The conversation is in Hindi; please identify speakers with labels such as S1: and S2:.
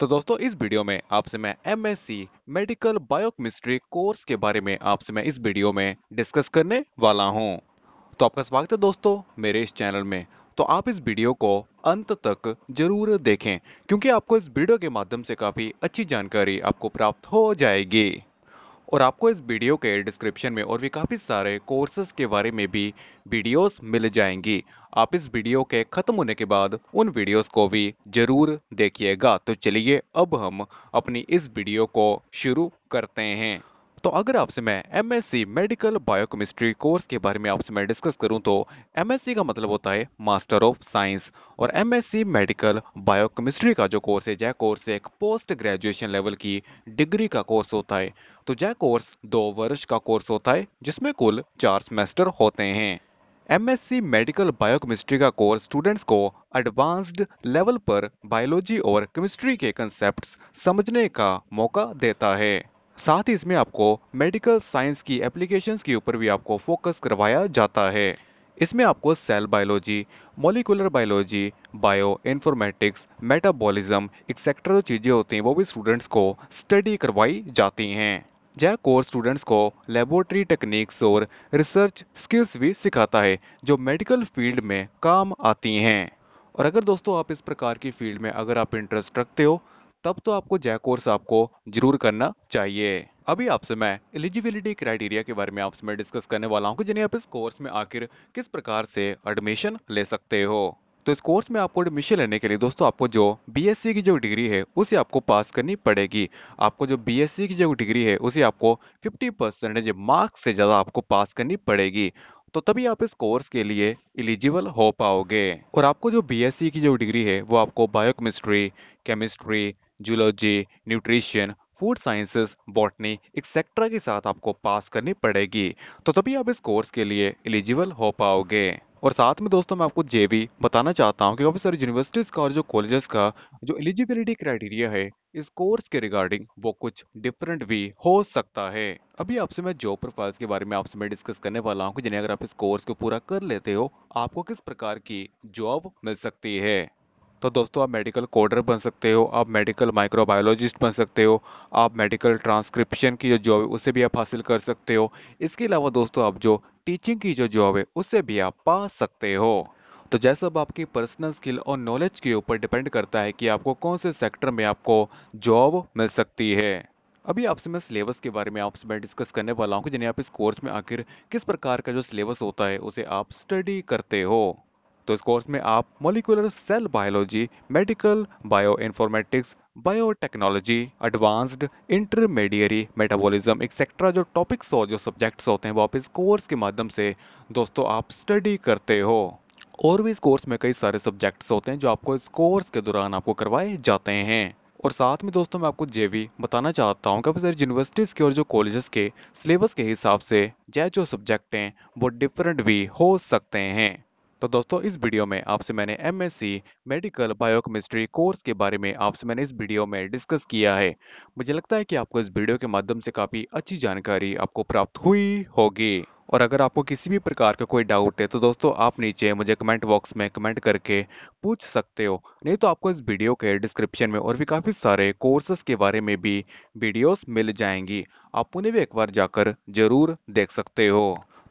S1: तो दोस्तों इस वीडियो में आपसे मैं एम मेडिकल बायोकेमिस्ट्री कोर्स के बारे में आपसे मैं इस वीडियो में डिस्कस करने वाला हूं। तो आपका स्वागत है दोस्तों मेरे इस चैनल में तो आप इस वीडियो को अंत तक जरूर देखें क्योंकि आपको इस वीडियो के माध्यम से काफ़ी अच्छी जानकारी आपको प्राप्त हो जाएगी और आपको इस वीडियो के डिस्क्रिप्शन में और भी काफ़ी सारे कोर्सेज के बारे में भी वीडियोस मिल जाएंगी आप इस वीडियो के ख़त्म होने के बाद उन वीडियोस को भी ज़रूर देखिएगा तो चलिए अब हम अपनी इस वीडियो को शुरू करते हैं तो अगर आपसे मैं एमएससी मेडिकल बायोकेमिस्ट्री कोर्स के बारे में आपसे मैं डिस्कस करूं तो एमएससी का मतलब होता है मास्टर ऑफ साइंस और एमएससी मेडिकल बायोकेमिस्ट्री का जो कोर्स है जय कोर्स एक पोस्ट ग्रेजुएशन लेवल की डिग्री का कोर्स होता है तो जय कोर्स दो वर्ष का कोर्स होता है जिसमें कुल चार सेमेस्टर होते हैं एमएससी मेडिकल बायोकेमिस्ट्री का कोर्स स्टूडेंट्स को एडवांस्ड लेवल पर बायोलॉजी और केमिस्ट्री के कंसेप्ट समझने का मौका देता है साथ ही इसमें आपको मेडिकल साइंस की एप्लीकेशंस के ऊपर भी आपको फोकस करवाया जाता है इसमें आपको cell biology molecular biology bio informatics metabolism etcetera जो चीज़ें होती हैं वो भी स्टूडेंट्स को स्टडी करवाई जाती हैं यह कोर्स स्टूडेंट्स को लेबोरेटरी टेक्निक्स और रिसर्च स्किल्स भी सिखाता है जो मेडिकल फील्ड में काम आती हैं और अगर दोस्तों आप इस प्रकार की फील्ड में अगर आप इंटरेस्ट रखते हो तब तो आपको जय कोर्स आपको जरूर करना चाहिए अभी आपसे मैं एलिजिबिलिटी क्राइटेरिया के बारे में आपसे मैं डिस्कस करने वाला हूँ कि जिन्हें आप इस कोर्स में आखिर किस प्रकार से एडमिशन ले सकते हो तो इस कोर्स में आपको एडमिशन लेने के लिए दोस्तों आपको जो बीएससी की जो डिग्री है उसे आपको पास करनी पड़ेगी आपको जो बीएससी की जो डिग्री है उसे आपको 50 परसेंटेज मार्क्स से ज़्यादा आपको पास करनी पड़ेगी तो तभी आप इस कोर्स के लिए एलिजिबल हो पाओगे और आपको जो बीएससी की जो डिग्री है वो आपको biochemistry chemistry zoology nutrition food sciences botany etcetera के साथ आपको पास करनी पड़ेगी तो तभी आप इस कोर्स के लिए एलिजिबल हो पाओगे और साथ में दोस्तों मैं आपको ये भी बताना चाहता हूँ कि काफ़ी सारी यूनिवर्सिटीज़ का और जो कॉलेजेस का जो एलिजिबिलिटी क्राइटेरिया है इस कोर्स के रिगार्डिंग वो कुछ डिफरेंट भी हो सकता है अभी आपसे मैं जॉब प्रोफाइल्स के बारे में आपसे मैं डिस्कस करने वाला हूँ कि जिन्हें अगर आप इस कोर्स को पूरा कर लेते हो आपको किस प्रकार की जॉब मिल सकती है तो दोस्तों आप मेडिकल कोडर बन सकते हो आप मेडिकल माइक्रोबायोलॉजिस्ट बन सकते हो आप मेडिकल ट्रांसक्रिप्शन की जो जॉब है उसे भी आप हासिल कर सकते हो इसके अलावा दोस्तों आप जो टीचिंग की जो जॉब है उसे भी आप पा सकते हो तो जैसा अब आपकी पर्सनल स्किल और नॉलेज के ऊपर डिपेंड करता है कि आपको कौन से सेक्टर में आपको जॉब मिल सकती है अभी आपसे मैं सिलेबस के बारे में आपसे मैं डिस्कस करने वाला हूँ कि जिन्हें आप इस कोर्स में आखिर किस प्रकार का जो सिलेबस होता है उसे आप स्टडी करते हो तो इस कोर्स में आप molecular cell biology medical bio informatics biotechnology advanced intermediary metabolism etcetera जो टॉपिक्स हो जो सब्जेक्ट्स होते हैं वो आप इस कोर्स के माध्यम से दोस्तों आप स्टडी करते हो और भी इस कोर्स में कई सारे सब्जेक्ट्स होते हैं जो आपको इस कोर्स के दौरान आपको करवाए जाते हैं और साथ में दोस्तों मैं आपको जे भी बताना चाहता हूँ कभी सारी यूनिवर्सिटीज़ के और जो कॉलेजेस के सिलेबस के हिसाब से जय जो सब्जेक्ट हैं वो डिफरेंट भी हो सकते हैं तो दोस्तों इस वीडियो में आपसे मैंने एमएससी मेडिकल बायोकेमिस्ट्री कोर्स के बारे में आपसे मैंने इस वीडियो में डिस्कस किया है मुझे लगता है कि आपको इस वीडियो के माध्यम से काफ़ी अच्छी जानकारी आपको प्राप्त हुई होगी और अगर आपको किसी भी प्रकार का कोई डाउट है तो दोस्तों आप नीचे मुझे कमेंट बॉक्स में कमेंट करके पूछ सकते हो नहीं तो आपको इस वीडियो के डिस्क्रिप्शन में और भी काफ़ी सारे कोर्सेस के बारे में भी वीडियोस मिल जाएंगी आप उन्हें भी एक बार जाकर जरूर देख सकते हो